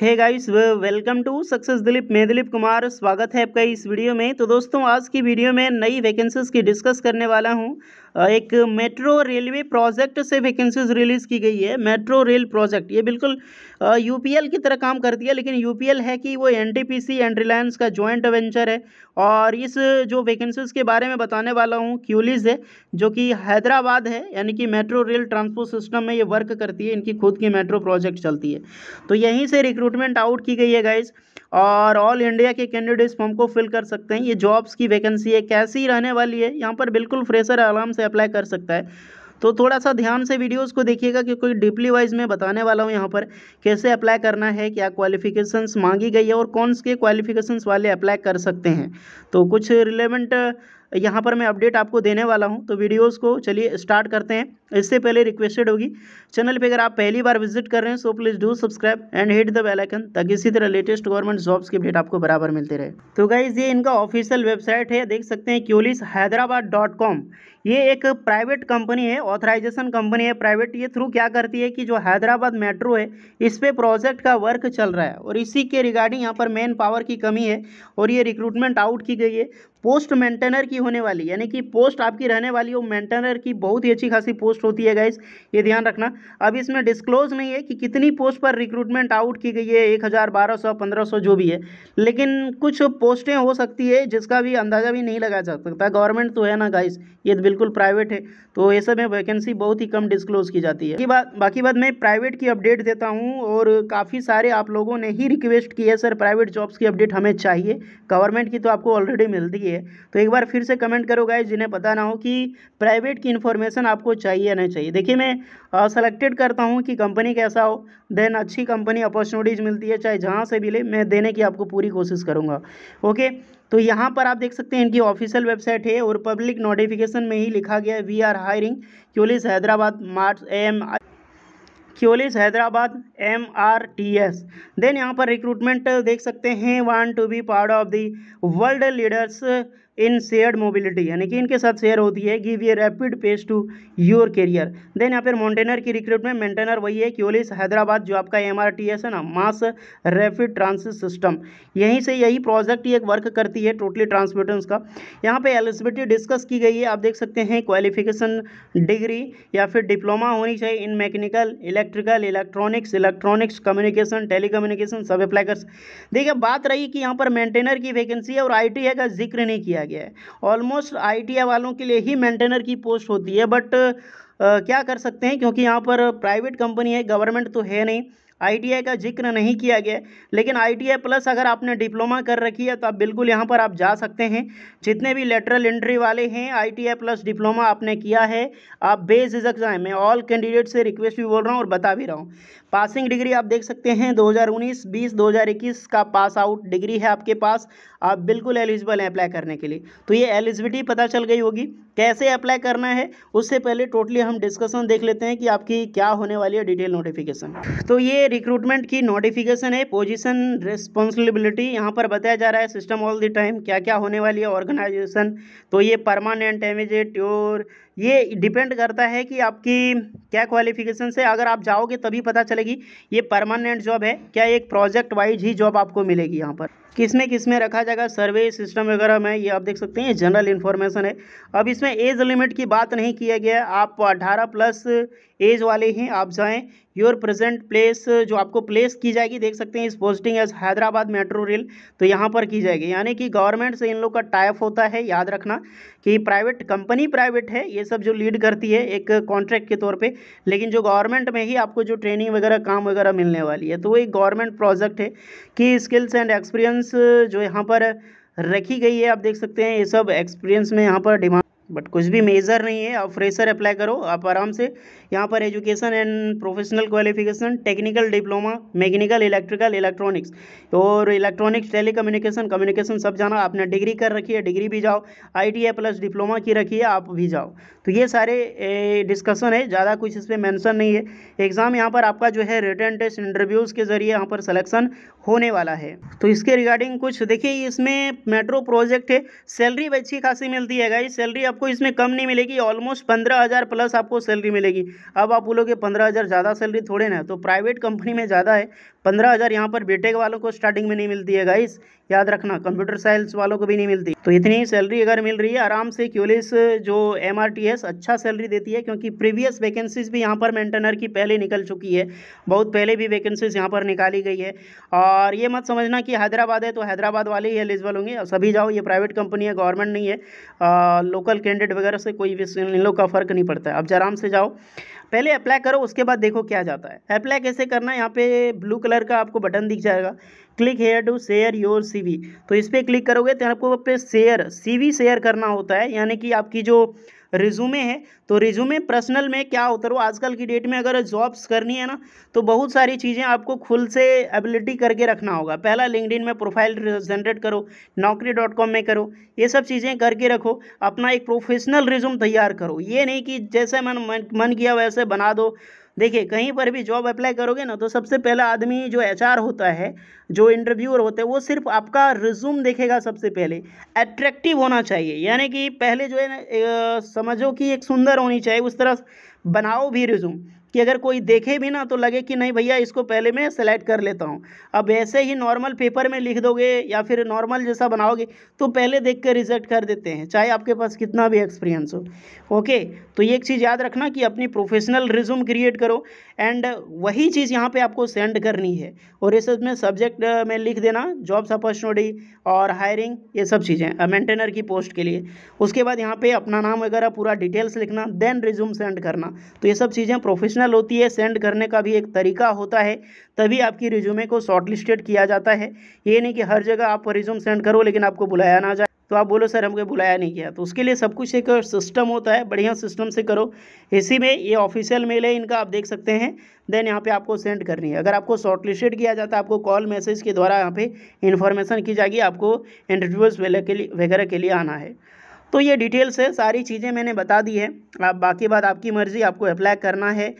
hey guys welcome to success Dilip मैं दिलीप कुमार स्वागत है आपका इस वीडियो में तो दोस्तों आज की वीडियो में नई वैकेंसीज की डिस्कस करने वाला हूं एक मेट्रो रेलवे प्रोजेक्ट से वैकेंसीज रिलीज़ की गई है मेट्रो रेल प्रोजेक्ट ये बिल्कुल यूपीएल की तरह काम करती है लेकिन यूपीएल है कि वो एनटीपीसी एंड रिलायंस का जॉइंट वेंचर है और इस जो वैकेंसीज के बारे में बताने वाला हूँ क्यूलिज है जो कि हैदराबाद है यानी कि मेट्रो रेल ट्रांसपोर्ट सिस्टम में ये वर्क करती है इनकी खुद की मेट्रो प्रोजेक्ट चलती है तो यहीं से रिक्रूटमेंट आउट की गई है गाइज़ और ऑल इंडिया के कैंडिडेट्स फॉर्म को फिल कर सकते हैं ये जॉब्स की वैकेंसी है कैसी रहने वाली है यहाँ पर बिल्कुल फ्रेशर आराम से से अप्लाई कर सकता है तो थोड़ा सा ध्यान से वीडियोस को देखिएगा क्योंकि डीपली वाइज मैं बताने वाला हूँ यहाँ पर कैसे अप्लाई करना है क्या क्वालिफिकेशंस मांगी गई है और कौन से क्वालिफिकेशंस वाले अप्लाई कर सकते हैं तो कुछ रिलेवेंट यहाँ पर मैं अपडेट आपको देने वाला हूँ तो वीडियोज़ को चलिए स्टार्ट करते हैं इससे पहले रिक्वेस्टेड होगी चैनल पर अगर आप पहली बार विजिट कर रहे हैं so please do subscribe and hit the bell icon ताकि इसी तरह लेटेस्ट गवर्नमेंट जॉब्स की अपडेट आपको बराबर मिलते रहे तो गाइज़ ये इनका ऑफिशियल वेबसाइट है देख सकते हैं क्यूलिस हैदराबाद डॉट कॉम ये एक प्राइवेट कंपनी है ऑथराइजेशन कंपनी है प्राइवेट ये थ्रू क्या करती है कि जो हैदराबाद मेट्रो है इस पर प्रोजेक्ट का वर्क चल रहा है और इसी के रिगार्डिंग यहाँ पर मैन पावर की कमी है और ये रिक्रूटमेंट आउट की गई है पोस्ट मेंटेनर की होने वाली यानी कि पोस्ट आपकी रहने वाली हो मेंटेनर की बहुत ही अच्छी खासी पोस्ट होती है गाइस ये ध्यान रखना अब इसमें डिस्क्लोज नहीं है कि कितनी पोस्ट पर रिक्रूटमेंट आउट की गई है एक हज़ार बारह सौ पंद्रह सौ जो भी है लेकिन कुछ पोस्टें हो सकती है जिसका भी अंदाज़ा भी नहीं लगाया जा सकता गवर्नमेंट तो है ना गाइस ये तो बिल्कुल प्राइवेट है तो ये सब में वैकेंसी बहुत ही कम डिस्क्लोज की जाती है बाकी बात बाकी बात मैं प्राइवेट की अपडेट देता हूँ और काफ़ी सारे आप लोगों ने ही रिक्वेस्ट की है सर प्राइवेट जॉब्स की अपडेट हमें चाहिए गवर्नमेंट की तो आपको ऑलरेडी मिलती है चाहिए तो एक बार फिर से कमेंट करो गाइज जिन्हें पता ना हो कि प्राइवेट की इन्फॉर्मेशन आपको चाहिए नहीं चाहिए देखिए मैं सेलेक्टेड करता हूँ कि कंपनी कैसा हो देन अच्छी कंपनी अपॉर्चुनिटीज़ मिलती है चाहे जहाँ से मिले मैं देने की आपको पूरी कोशिश करूँगा ओके तो यहाँ पर आप देख सकते हैं इनकी ऑफिशियल वेबसाइट है और पब्लिक नोटिफिकेशन में ही लिखा गया है we are hiring Keolis Hyderabad March M Keolis Hyderabad M R T S then यहाँ पर रिक्रूटमेंट देख सकते हैं want to be part of the world leaders in shared mobility यानी कि इनके साथ शेयर होती है गिव ये rapid pace to your career then यहाँ पर मॉन्टेनर की रिक्रूटमेंट मेंटेनर वही है क्योलिस हैदराबाद जो आपका एम है ना मास रैपिड ट्रांसिट सिस्टम यहीं से यही प्रोजेक्ट एक वर्क करती है टोटली ट्रांसमिटेंस का यहाँ पे एलिजिबिलिटी डिस्कस की गई है आप देख सकते हैं क्वालिफिकेशन डिग्री या फिर डिप्लोमा होनी चाहिए in mechanical electrical electronics electronics communication telecommunication सब अप्लाई कर देखिए बात रही कि यहाँ पर मेंटेनर की वैकेंसी और आई का जिक्र नहीं किया गया गया है ऑलमोस्ट आई वालों के लिए ही मेंटेनर की पोस्ट होती है बट आ, क्या कर सकते हैं क्योंकि यहाँ पर प्राइवेट कंपनी है गवर्नमेंट तो है नहीं आई का जिक्र नहीं किया गया लेकिन आई प्लस अगर आपने डिप्लोमा कर रखी है तो आप बिल्कुल यहाँ पर आप जा सकते हैं जितने भी लेटरल एंट्री वाले हैं आई प्लस डिप्लोमा आपने किया है आप इज जाएँ मैं ऑल कैंडिडेट से रिक्वेस्ट भी बोल रहा हूँ और बता भी रहा हूँ पासिंग डिग्री आप देख सकते हैं दो हज़ार उन्नीस का पास आउट डिग्री है आपके पास आप बिल्कुल एलिजिबल हैं अप्लाई करने के लिए तो ये एलिजिबिलिटी पता चल गई होगी कैसे अप्लाई करना है उससे पहले टोटली हम डिस्कशन देख लेते हैं कि आपकी क्या होने वाली है डिटेल नोटिफिकेशन तो ये रिक्रूटमेंट की नोटिफिकेशन है पोजिशन रिस्पॉन्सिबिलिटी यहाँ पर बताया जा रहा है सिस्टम ऑल द टाइम क्या क्या होने वाली है ऑर्गेनाइजेशन तो ये परमानेंट एमिजेट योर ये डिपेंड करता है कि आपकी क्या क्वालिफिकेशन से अगर आप जाओगे तभी पता चलेगी ये परमानेंट जॉब है क्या एक प्रोजेक्ट वाइज ही जॉब आपको मिलेगी यहाँ पर किस में किस में रखा जाएगा सर्वे सिस्टम वगैरह में ये आप देख सकते हैं जनरल इन्फॉर्मेशन है अब इसमें एज लिमिट की बात नहीं किया गया आप 18 प्लस एज वाले हैं आप जाएं योर प्रेजेंट प्लेस जो आपको प्लेस की जाएगी देख सकते हैं इस posting as Hyderabad metro rail तो यहाँ पर की जाएगी यानी कि गवर्नमेंट से इन लोग का टाइप होता है याद रखना कि प्राइवेट कंपनी प्राइवेट है ये सब जो लीड करती है एक कॉन्ट्रैक्ट के तौर पे लेकिन जो गवर्नमेंट में ही आपको जो ट्रेनिंग वगैरह काम वगैरह मिलने वाली है तो वो एक गवर्नमेंट प्रोजेक्ट है कि स्किल्स एंड एक्सपीरियंस जो यहाँ पर रखी गई है आप देख सकते हैं ये सब एक्सपीरियंस में यहाँ पर डिमांड बट कुछ भी मेजर नहीं है आप फ्रेशर अप्लाई करो आप आराम से यहाँ पर education and professional qualification technical diploma mechanical electrical electronics और इलेक्ट्रॉनिक्स टेली कम्युनिकेशन कम्युनिकेशन सब जाना आपने डिग्री कर रखी है डिग्री भी जाओ आई प्लस डिप्लोमा की रखी है आप भी जाओ तो ये सारे डिस्कसन है ज़्यादा कुछ इस पर मैंसन नहीं है एग्ज़ाम यहाँ पर आपका जो है रिटर्न टेस्ट इंटरव्यूज़ के ज़रिए यहाँ पर सलेक्शन होने वाला है तो इसके रिगार्डिंग कुछ देखिए इसमें मेट्रो प्रोजेक्ट है सैलरी भी अच्छी खासी मिलती है गाई सैलरी आप आपको इसमें कम नहीं मिलेगी ऑलमोस्ट पंद्रह हज़ार प्लस आपको सैलरी मिलेगी अब आप बोलोगे पंद्रह हज़ार ज़्यादा सैलरी थोड़े ना तो प्राइवेट कंपनी में ज़्यादा है पंद्रह हज़ार यहाँ पर बेटे वालों को स्टार्टिंग में नहीं मिलती है गाइस याद रखना कंप्यूटर साइंस वालों को भी नहीं मिलती तो इतनी सैलरी अगर मिल रही है आराम से क्यूलिस जो एम अच्छा सैलरी देती है क्योंकि प्रीवियस वैकेंसीज भी यहाँ पर मेंटेनर की पहले निकल चुकी है बहुत पहले भी वैकेंसीज यहाँ पर निकाली गई है और ये मत समझना कि हैदराबाद है तो हैदराबाद वाले ही एलिजिबल होंगे सभी जाओ ये प्राइवेट कंपनी है गवर्नमेंट नहीं है आ, लोकल कैंडिडेट वगैरह से कोई भी इन लोग का फ़र्क नहीं पड़ता है अब आराम से जाओ पहले अप्लाई करो उसके बाद देखो क्या जाता है अप्लाई कैसे करना है यहाँ पे ब्लू कलर का आपको बटन दिख जाएगा click here to share your CV तो इस पर क्लिक करोगे तो आपको पे शेयर सीवी शेयर करना होता है यानी कि आपकी जो रिज्यूमे है तो रिज्यूमे पर्सनल में क्या होता है आजकल की डेट में अगर जॉब्स करनी है ना तो बहुत सारी चीज़ें आपको खुल से एबिलिटी करके रखना होगा पहला लिंकड में प्रोफाइल जनरेट करो नौकरी डॉट कॉम में करो ये सब चीज़ें करके रखो अपना एक प्रोफेशनल रिज्यूम तैयार करो ये नहीं कि जैसे मन, मन किया वैसे बना दो देखिए कहीं पर भी जॉब अप्लाई करोगे ना तो सबसे पहला आदमी जो एच होता है जो इंटरव्यूअर होते हैं वो सिर्फ आपका रिज्यूम देखेगा सबसे पहले अट्रैक्टिव होना चाहिए यानी कि पहले जो है ना समझो कि एक सुंदर होनी चाहिए उस तरह बनाओ भी रिज्यूम कि अगर कोई देखे भी ना तो लगे कि नहीं भैया इसको पहले मैं सेलेक्ट कर लेता हूँ अब ऐसे ही नॉर्मल पेपर में लिख दोगे या फिर नॉर्मल जैसा बनाओगे तो पहले देख कर रिजेक्ट कर देते हैं चाहे आपके पास कितना भी एक्सपीरियंस हो ओके तो ये एक चीज़ याद रखना कि अपनी प्रोफेशनल रिज्यूम क्रिएट करो एंड वही चीज़ यहाँ पर आपको सेंड करनी है और इस में सब्जेक्ट में लिख देना जॉब्स अपॉर्चुनिटी और हायरिंग ये सब चीज़ें मेंटेनर की पोस्ट के लिए उसके बाद यहाँ पर अपना नाम वगैरह पूरा डिटेल्स लिखना देन रिज्यूम सेंड करना तो ये सब चीज़ें प्रोफेशनल प्रोफेशनल होती है सेंड करने का भी एक तरीका होता है तभी आपकी रिज्यूमे को शॉर्टलिस्टेड किया जाता है ये नहीं कि हर जगह आप रिज्यूम सेंड करो लेकिन आपको बुलाया ना जाए तो आप बोलो सर हमको बुलाया नहीं गया तो उसके लिए सब कुछ एक सिस्टम होता है बढ़िया सिस्टम से करो इसी में ये ऑफिशियल मेल है इनका आप देख सकते हैं देन यहाँ पे आपको सेंड करनी है अगर आपको शॉर्टलिस्टेड किया जाता है आपको कॉल मैसेज के द्वारा यहाँ पे इन्फॉर्मेशन की जाएगी आपको इंटरव्यूज वगैरह के लिए आना है तो ये डिटेल्स है सारी चीज़ें मैंने बता दी है आप बाकी बात आपकी मर्ज़ी आपको अप्लाई करना है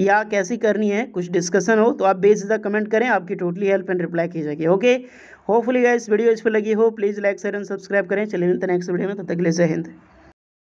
या कैसी करनी है कुछ डिस्कशन हो तो आप बेझिझक कमेंट करें आपकी टोटली हेल्प एंड रिप्लाई की जाएगी ओके होपफुली गाइस वीडियो इस पर लगी हो please like share and subscribe करें चलिए मिलते नेक्स्ट वीडियो में तब तक ले जय हिंद